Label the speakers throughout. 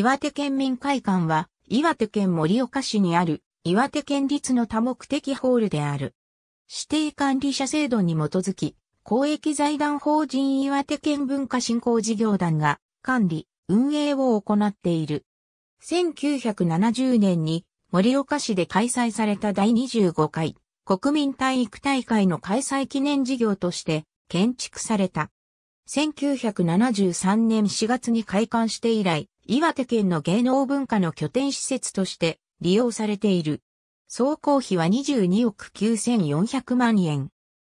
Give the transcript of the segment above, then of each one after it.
Speaker 1: 岩手県民会館は、岩手県盛岡市にある、岩手県立の多目的ホールである。指定管理者制度に基づき、公益財団法人岩手県文化振興事業団が、管理、運営を行っている。1970年に、盛岡市で開催された第25回、国民体育大会の開催記念事業として、建築された。1973年4月に開館して以来、岩手県の芸能文化の拠点施設として利用されている。総工費は22億9400万円。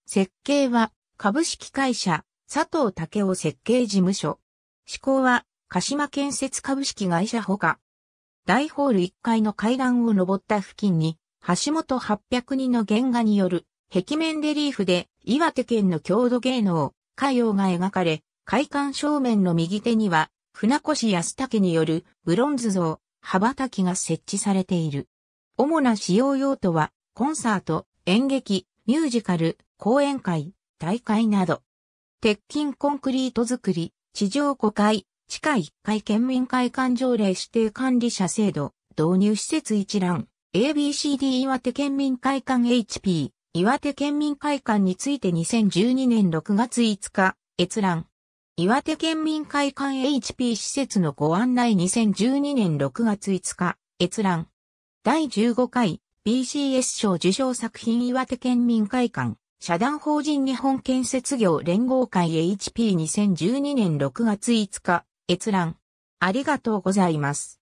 Speaker 1: 設計は株式会社佐藤武雄設計事務所。施工は鹿島建設株式会社ほか。大ホール1階の階段を登った付近に橋本800人の原画による壁面レリーフで岩手県の郷土芸能、歌謡が描かれ、開館正面の右手には船越安武によるブロンズ像、羽ばたきが設置されている。主な使用用途は、コンサート、演劇、ミュージカル、講演会、大会など。鉄筋コンクリート作り、地上5階、地下1階県民会館条例指定管理者制度、導入施設一覧、ABCD 岩手県民会館 HP、岩手県民会館について2012年6月5日、閲覧。岩手県民会館 HP 施設のご案内2012年6月5日、閲覧。第15回 BCS 賞受賞作品岩手県民会館、社団法人日本建設業連合会 HP2012 年6月5日、閲覧。ありがとうございます。